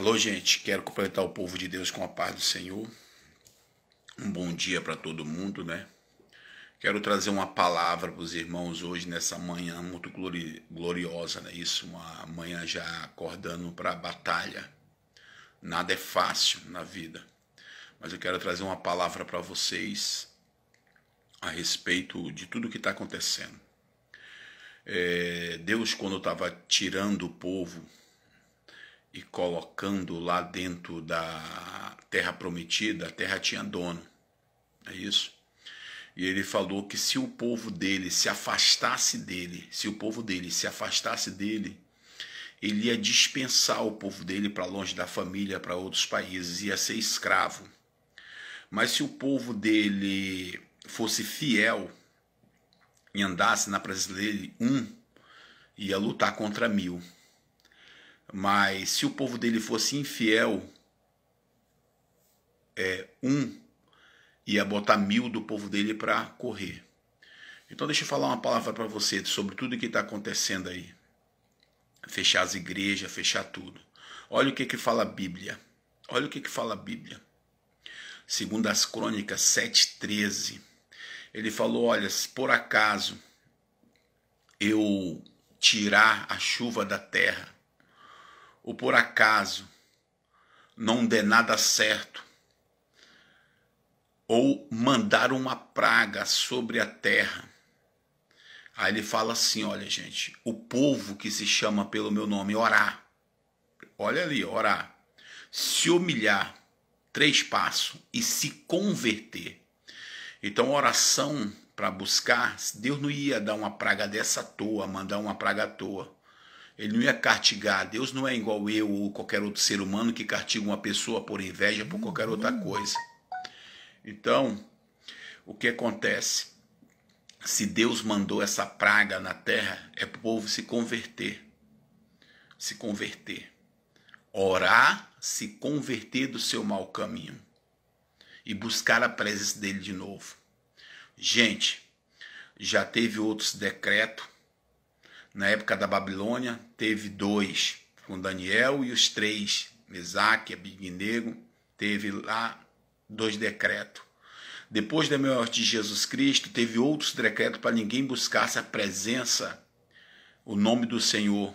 Alô, gente. Quero completar o povo de Deus com a paz do Senhor. Um bom dia para todo mundo, né? Quero trazer uma palavra para os irmãos hoje, nessa manhã muito glori gloriosa, né? Isso, uma manhã já acordando para a batalha. Nada é fácil na vida. Mas eu quero trazer uma palavra para vocês a respeito de tudo que está acontecendo. É, Deus, quando estava tirando o povo e colocando lá dentro da terra prometida, a terra tinha dono. É isso? E ele falou que se o povo dele se afastasse dele, se o povo dele se afastasse dele, ele ia dispensar o povo dele para longe da família, para outros países, ia ser escravo. Mas se o povo dele fosse fiel e andasse na presença dele, um ia lutar contra mil. Mas se o povo dele fosse infiel, é, um ia botar mil do povo dele para correr. Então deixa eu falar uma palavra para você sobre tudo que está acontecendo aí. Fechar as igrejas, fechar tudo. Olha o que, que fala a Bíblia. Olha o que, que fala a Bíblia. Segundo as crônicas 7,13. Ele falou, olha, se por acaso eu tirar a chuva da terra ou por acaso, não dê nada certo, ou mandar uma praga sobre a terra. Aí ele fala assim: olha, gente, o povo que se chama pelo meu nome orar, olha ali, orar, se humilhar, três passos, e se converter. Então, oração para buscar, Deus não ia dar uma praga dessa à toa, mandar uma praga à toa. Ele não ia cartigar. Deus não é igual eu ou qualquer outro ser humano que cartiga uma pessoa por inveja, por qualquer outra uhum. coisa. Então, o que acontece? Se Deus mandou essa praga na terra, é para o povo se converter. Se converter. Orar, se converter do seu mau caminho. E buscar a presença dele de novo. Gente, já teve outros decretos na época da Babilônia, teve dois, com Daniel e os três, Mesaque, Abignego, teve lá dois decretos. Depois da morte de Jesus Cristo, teve outros decretos para ninguém buscasse a presença, o nome do Senhor,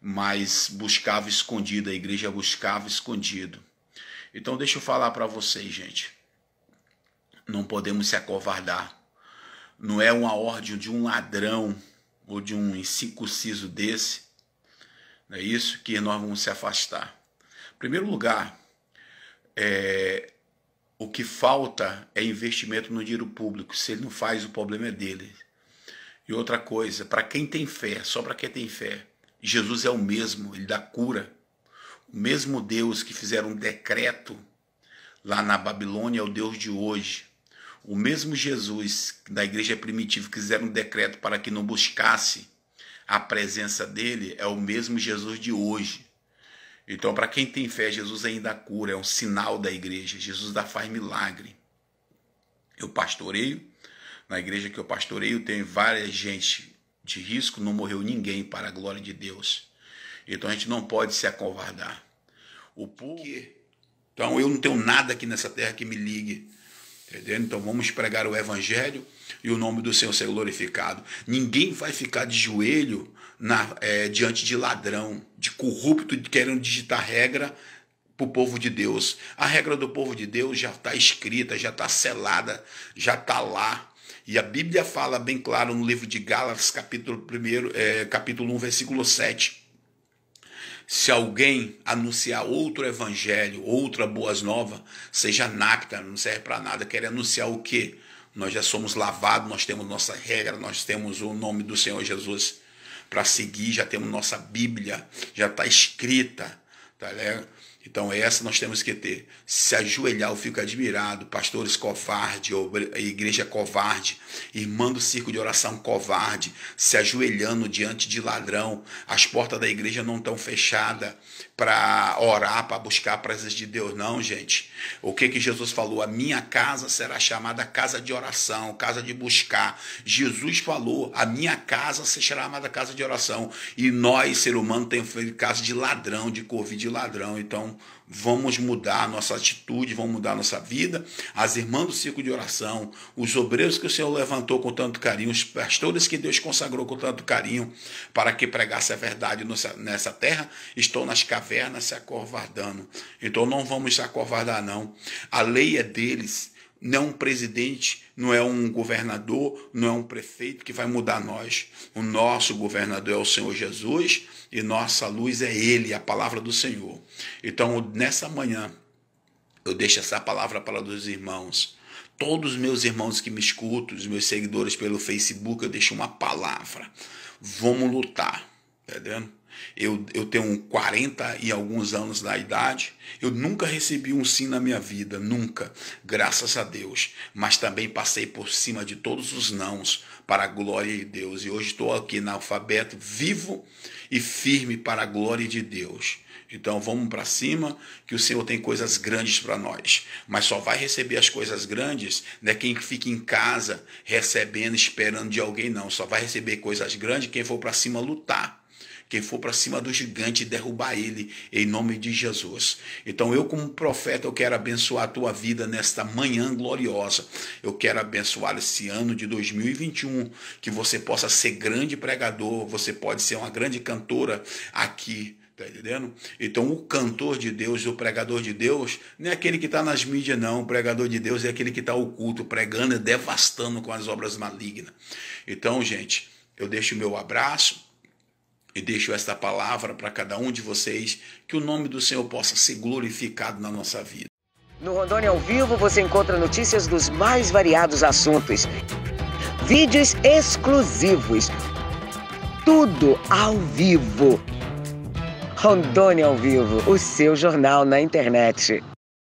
mas buscava escondido, a igreja buscava escondido. Então deixa eu falar para vocês, gente. Não podemos se acovardar. Não é uma ordem de um ladrão ou de um incircunciso desse, é isso que nós vamos se afastar. Em primeiro lugar, é, o que falta é investimento no dinheiro público. Se ele não faz, o problema é dele. E outra coisa, para quem tem fé, só para quem tem fé, Jesus é o mesmo, ele dá cura. O mesmo Deus que fizeram um decreto lá na Babilônia é o Deus de hoje. O mesmo Jesus da igreja primitiva quiser um decreto para que não buscasse a presença dele, é o mesmo Jesus de hoje. Então, para quem tem fé, Jesus ainda cura, é um sinal da igreja. Jesus ainda faz milagre. Eu pastoreio, na igreja que eu pastoreio, tem várias gente de risco, não morreu ninguém para a glória de Deus. Então a gente não pode se acovardar. O porquê? Então eu não tenho nada aqui nessa terra que me ligue então vamos pregar o Evangelho e o nome do Senhor ser glorificado. Ninguém vai ficar de joelho na, é, diante de ladrão, de corrupto, querendo digitar regra para o povo de Deus. A regra do povo de Deus já está escrita, já está selada, já está lá. E a Bíblia fala bem claro no livro de Gálatas, capítulo, primeiro, é, capítulo 1, versículo 7 se alguém anunciar outro evangelho, outra boas nova, seja nacta, não serve para nada. Quer anunciar o quê? Nós já somos lavados, nós temos nossa regra, nós temos o nome do Senhor Jesus para seguir, já temos nossa Bíblia, já está escrita, tá ligado? Então, essa nós temos que ter. Se ajoelhar, eu fico admirado. Pastores covarde, igreja covarde, irmã do circo de oração covarde, se ajoelhando diante de ladrão. As portas da igreja não estão fechadas para orar, para buscar a presença de Deus, não, gente. O que que Jesus falou? A minha casa será chamada casa de oração, casa de buscar. Jesus falou: a minha casa será chamada casa de oração. E nós, ser humano, temos feito casa de ladrão, de covid de ladrão. Então, vamos mudar nossa atitude, vamos mudar nossa vida. As irmãs do círculo de oração, os obreiros que o Senhor levantou com tanto carinho, os pastores que Deus consagrou com tanto carinho para que pregasse a verdade nessa terra, estão nas cavernas se acovardando. Então não vamos se acovardar, não. A lei é deles, não é um presidente, não é um governador, não é um prefeito que vai mudar nós. O nosso governador é o Senhor Jesus e nossa luz é Ele, a palavra do Senhor. Então, nessa manhã, eu deixo essa palavra para os irmãos. Todos os meus irmãos que me escutam, os meus seguidores pelo Facebook, eu deixo uma palavra. Vamos lutar entendendo? Eu, eu tenho 40 e alguns anos da idade, eu nunca recebi um sim na minha vida, nunca, graças a Deus. Mas também passei por cima de todos os nãos, para a glória de Deus. E hoje estou aqui na alfabeto, vivo e firme para a glória de Deus. Então vamos para cima, que o Senhor tem coisas grandes para nós. Mas só vai receber as coisas grandes, né? Quem fica em casa recebendo, esperando de alguém, não. Só vai receber coisas grandes quem for para cima lutar que for para cima do gigante e derrubar ele, em nome de Jesus. Então eu como profeta, eu quero abençoar a tua vida nesta manhã gloriosa. Eu quero abençoar esse ano de 2021, que você possa ser grande pregador, você pode ser uma grande cantora aqui Tá entendendo? Então, o cantor de Deus, o pregador de Deus, não é aquele que está nas mídias, não. O pregador de Deus é aquele que está oculto, pregando e devastando com as obras malignas. Então, gente, eu deixo o meu abraço. E deixo esta palavra para cada um de vocês, que o nome do Senhor possa ser glorificado na nossa vida. No Rondônia ao Vivo você encontra notícias dos mais variados assuntos, vídeos exclusivos, tudo ao vivo. Rondônia ao Vivo, o seu jornal na internet.